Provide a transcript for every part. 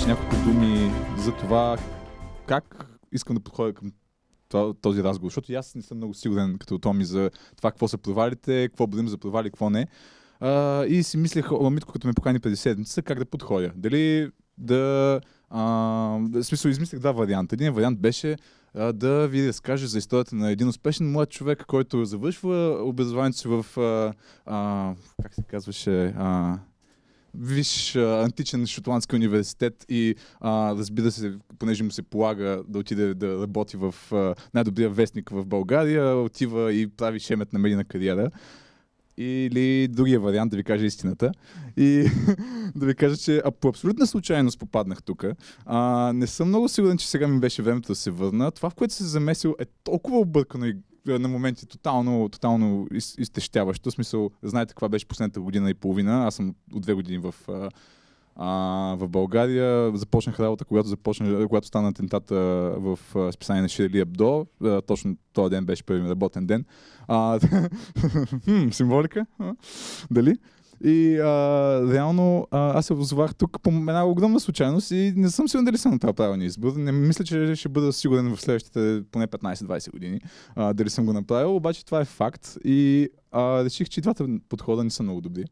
кажеш значи няколко думи за това как искам да подходя към този разговор, защото аз не съм много сигурен като Томи за това какво са провалите, какво бъдем за провали, какво не. А, и си мислех, Ламитко, като ме покани преди седмица, как да подходя. Дали да... А, в смисъл, измислих два варианта. Един вариант беше а, да ви разкажа за историята на един успешен млад човек, който завършва образованието си в... А, а, как се казваше... А, виж античен шотландски университет и а, разбира се, понеже му се полага да отиде да работи в а, най-добрия вестник в България, отива и прави шемет на медийна кариера. Или другия вариант, да ви кажа истината. И да ви кажа, че а, по абсолютна случайност попаднах тук. Не съм много сигурен, че сега ми беше времето да се върна. Това, в което се замесил, е толкова объркано и е на моменти тотално, тотално изтещяващо. В смисъл, знаете каква беше последната година и половина. Аз съм от две години в, а, в България. Започнах работа, когато, започна, когато стана атентата в а, списание на Ширили Абдо. А, точно този ден беше първи работен ден. А, хм, символика? А, дали? И а, реално а, аз се озовах тук по една огромна случайност и не съм сигурен дали съм направил правилния избор. Не мисля, че ще бъда сигурен в следващите поне 15-20 години а, дали съм го направил, обаче това е факт и а, реших, че двата подхода не са много добри.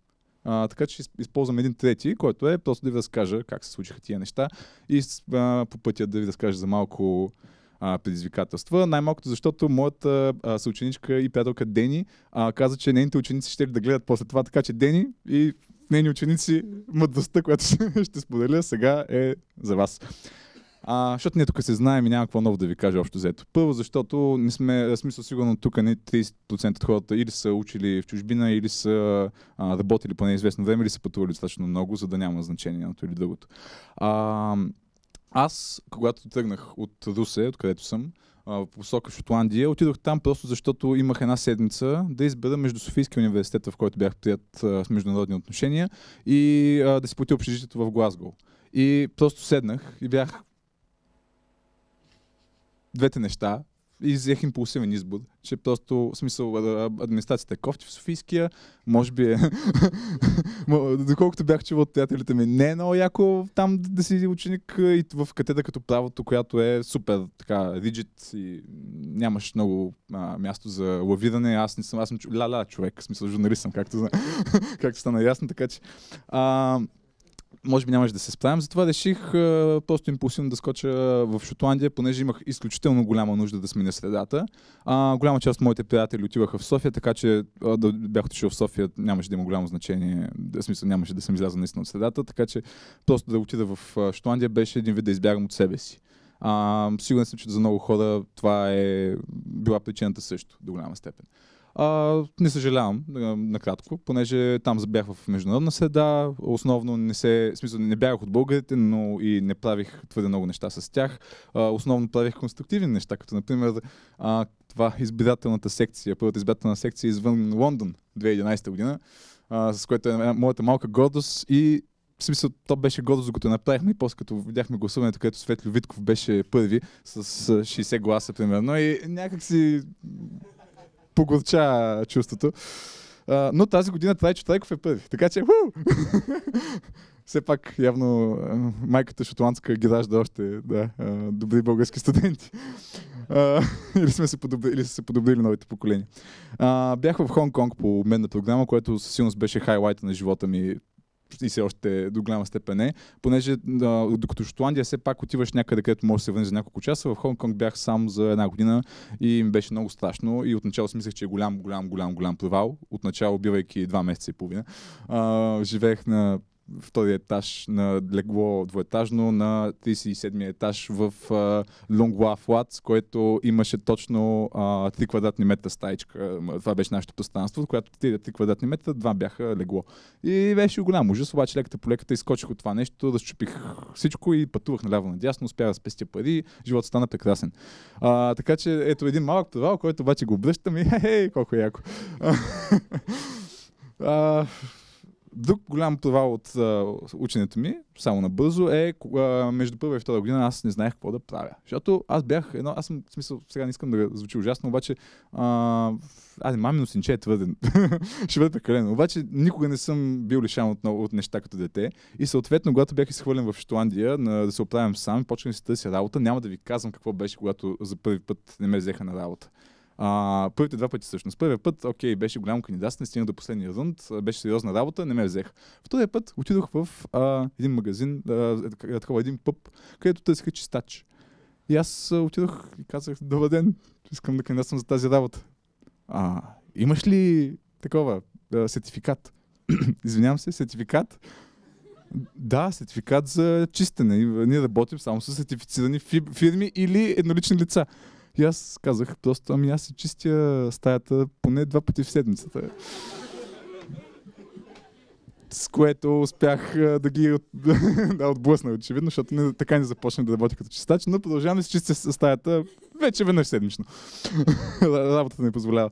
А, така че използвам един трети, който е просто да ви разкажа как се случиха тия неща и а, по пътя да ви разкажа за малко а, предизвикателства. Най-малкото, защото моята а, съученичка и приятелка Дени а, каза, че нейните ученици ще да гледат после това, така че Дени и нейни ученици мъдростта, която ще споделя сега е за вас. А, защото ние тук се знаем и няма какво ново да ви кажа общо взето. Първо, защото не сме, смисъл сигурно тук не 30% от хората или са учили в чужбина, или са а, работили по неизвестно време, или са пътували достатъчно много, за да няма значение едното или другото. А, аз, когато тръгнах от Русе, откъдето съм, по посока Шотландия, отидох там просто защото имах една седмица да избера между Софийския университет, в който бях прият с международни отношения, и а, да си платя общежитието в Глазго. И просто седнах и бях двете неща и взех импулсивен избор, че просто, в смисъл, администрацията е кофти в Софийския, може би е, доколкото бях чувал от приятелите ми, не е много яко там да си ученик и в катедра като правото, която е супер така риджит и нямаш много а, място за лавиране, аз не съм, аз съм ля-ля човек, в смисъл журналист съм, както, както стана ясно, така че... А, може би нямаше да се справям, затова реших а, просто импулсивно да скоча в Шотландия, понеже имах изключително голяма нужда да сменя средата. А, голяма част от моите приятели отиваха в София, така че а, да бях отишъл в София, нямаше да има голямо значение, в смисъл нямаше да съм излязъл наистина от средата, така че просто да отида в Шотландия беше един вид да избягам от себе си. А, сигурен съм, че за много хора това е била причината също до голяма степен. А, не съжалявам, накратко, понеже там бях в международна среда, основно не се, в смисъл не бях от българите, но и не правих твърде много неща с тях. А, основно правих конструктивни неща, като например а, това избирателната секция, първата избирателна секция извън Лондон 2011 година, а, с което е моята малка гордост и в смисъл, то беше гордост, докато направихме и после като видяхме гласуването, където Светлио Витков беше първи с 60 гласа примерно и някак си поглъча чувството. А, но тази година Трайчо е, Чотайков е първи. Така че, все пак явно майката шотландска ги ражда още да, добри български студенти. или, сме се подобри, или са се подобрили новите поколения. А, бях в Хонг Конг по обменна програма, което със сигурност беше хайлайта на живота ми и все още до голяма степен не, понеже а, докато Шотландия все пак отиваш някъде, където можеш да се върнеш за няколко часа, в Хонг Конг бях сам за една година и ми беше много страшно и отначало си мислех, че е голям, голям, голям, голям плевал, отначало бивайки два месеца и половина. А, живеех на втори етаж на легло двоетажно на 37-я етаж в Лунгуа Флац, което имаше точно а, 3 квадратни метра стаичка. Това беше нашето пространство, от която 3 квадратни метра, два бяха легло. И беше голям ужас, обаче леката по леката изкочих от това нещо, разчупих всичко и пътувах наляво надясно, успях да спестя пари, живота стана прекрасен. А, така че ето един малък провал, който обаче го обръщам и хе, колко е яко. а, Друг голям провал от а, ученето ми, само набързо, е кога, между първа и втора година аз не знаех какво да правя. Защото аз бях едно, аз съм, в смисъл, сега не искам да звучи ужасно, обаче, а, аде, мамино синче е твърден. Ще бъде прекалено. Обаче никога не съм бил лишан от, от неща като дете. И съответно, когато бях изхвърлен в Шотландия на, да се оправям сам, почнах да си търся работа, няма да ви казвам какво беше, когато за първи път не ме взеха на работа. А, първите два пъти всъщност. Първият път, окей, беше голям кандидат, не стигнах до последния рунд, беше сериозна работа, не ме взех. Втория път отидох в а, един магазин, а, е, е, такова един пъп, където търсиха чистач. И аз отидох и казах, добър ден, искам да кандидатствам за тази работа. А, имаш ли такова а, сертификат? Извинявам се, сертификат? Да, сертификат за чистене. Ние работим само с сертифицирани фирми или еднолични лица. И аз казах просто, ами аз си чистя стаята поне два пъти в седмицата. С което успях да ги от... да, отблъсна очевидно, защото не, така не започнах да работя като чистач, но продължавам да си чистя стаята вече веднъж седмично. Работата не позволява.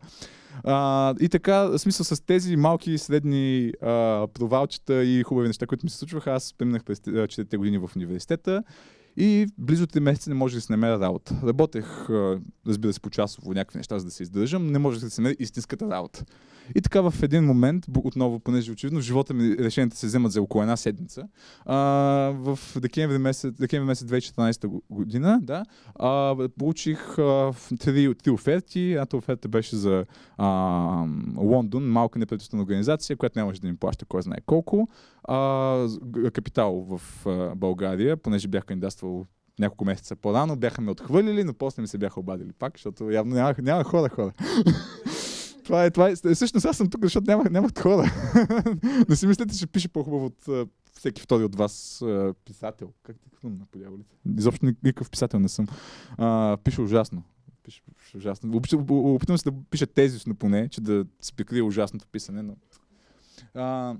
А, и така, смисъл с тези малки и средни а, провалчета и хубави неща, които ми се случваха, аз преминах през 4 години в университета и близо три месеца не може да се намеря работа. Работех, разбира се, по-часово някакви неща, за да се издържам. Не може да се намеря истинската работа. И така в един момент, отново, понеже очевидно в живота ми решенията се вземат за около една седмица, а, в декември месец, декември месец 2014 година, да, а, получих а, три, три оферти. Едната оферта беше за а, Лондон, малка неправителствена организация, която нямаше да ми плаща кой знае колко а, капитал в а, България, понеже бях кандидатствал няколко месеца по-рано, бяха ме отхвърлили, но после ми се бяха обадили пак, защото явно няма, няма хора, хора. това е, това е, е. Всъщност аз съм тук, защото няма, нямат хора. не си мислите, че пише по-хубаво от всеки втори от вас писател. Как ти хрумна на дяволите? Изобщо никакъв писател не съм. А, пише ужасно. Пише, пише ужасно. Опитвам се да пиша тезисно поне, че да спекрия ужасното писане, но... А,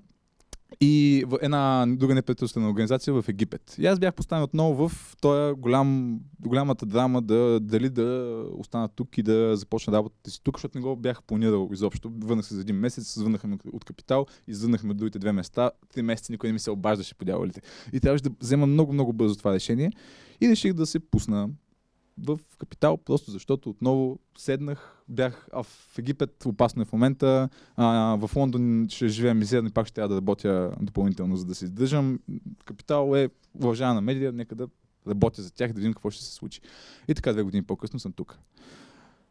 и в една друга неправителствена организация в Египет. И аз бях поставен отново в този голям, голямата драма да, дали да остана тук и да започна работата си тук, защото не го бях планирал изобщо. Върнах се за един месец, звъннахме от капитал, издънахме от другите две места. Три месеца никой не ми се обаждаше по дяволите. И трябваше да взема много, много бързо това решение. И реших да се пусна в Капитал, просто защото отново седнах, бях а в Египет, опасно е в момента, а, в Лондон ще живея мизерно и пак ще трябва да работя допълнително, за да се издържам. Капитал е уважавана медия, нека да работя за тях, да видим какво ще се случи. И така две години по-късно съм тук.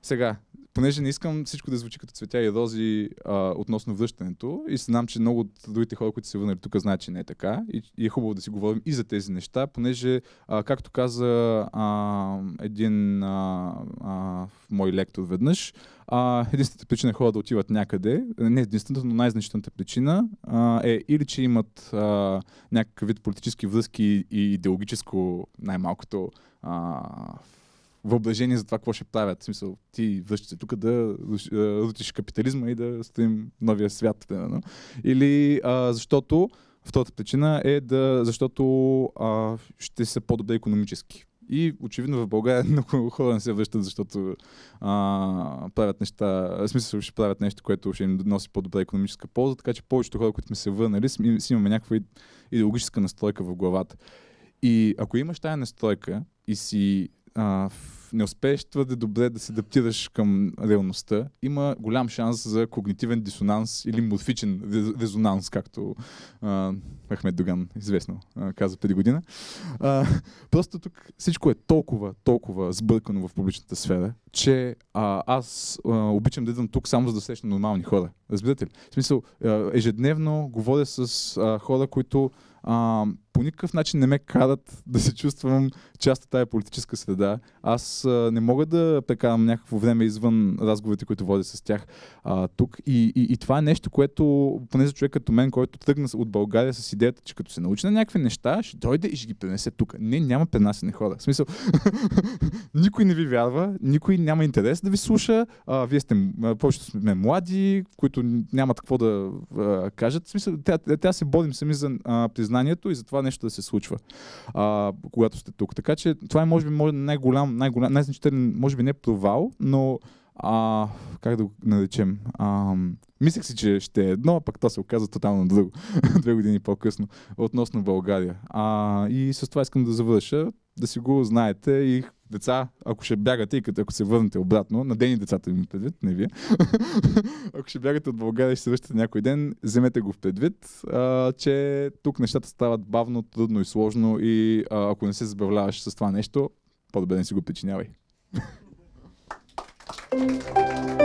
Сега, понеже не искам всичко да звучи като цветя и рози а, относно връщането и знам, че много от другите хора, които се върнали тук, знаят, че не е така и, и е хубаво да си говорим и за тези неща, понеже, а, както каза а, един а, а, мой лектор веднъж, а, единствената причина е хора да отиват някъде, не единствената, но най-значителната причина а, е или, че имат а, някакъв вид политически връзки и идеологическо, най-малкото, а, въображение за това какво ще правят. В смисъл, ти връщаш се тук да рутиш капитализма и да строим новия свят, примерно. Или а, защото, втората причина е да, защото а, ще са по-добре економически. И очевидно в България много хора не се връщат, защото а, правят неща, в смисъл ще правят нещо, което ще им носи по-добра економическа полза, така че повечето хора, които сме се върнали, си имаме някаква идеологическа настройка в главата. И ако имаш тая настройка и си а, не успееш твърде добре да се адаптираш към реалността, има голям шанс за когнитивен дисонанс или морфичен резонанс, както а, Ахмед Доган известно а, каза преди година. А, просто тук всичко е толкова, толкова сбъркано в публичната сфера, че а, аз а, обичам да идвам тук само за да срещна нормални хора. Разбирате ли? В смисъл, а, ежедневно говоря с а, хора, които а, по никакъв начин не ме карат да се чувствам част от тая политическа среда. Аз а, не мога да прекарам някакво време извън разговорите, които водя с тях а, тук. И, и, и това е нещо, което, поне за човек като мен, който тръгна от България с идеята, че като се научи на някакви неща, ще дойде и ще ги пренесе тук. Не, няма пренасене хора. В смисъл, никой не ви вярва, никой няма интерес да ви слуша. А, вие сте, повечето сме млади, които нямат какво да а, кажат. В смисъл, тя, тя се борим сами за а, признание съзнанието и за това нещо да се случва, а, когато сте тук. Така че това е, може би, най-голям, най-голям, най-значителен, може би не провал, но а, как да го наречем, а, мислех си, че ще е едно, а пък то се оказа тотално друго, две години по-късно, относно България. А, и с това искам да завърша, да си го знаете и деца, ако ще бягате и като ако се върнете обратно, на ден и децата ми предвид, не вие, ако ще бягате от България и ще се връщате някой ден, вземете го в предвид, а, че тук нещата стават бавно, трудно и сложно и а, ако не се забавляваш с това нещо, по-добре не си го причинявай. うん。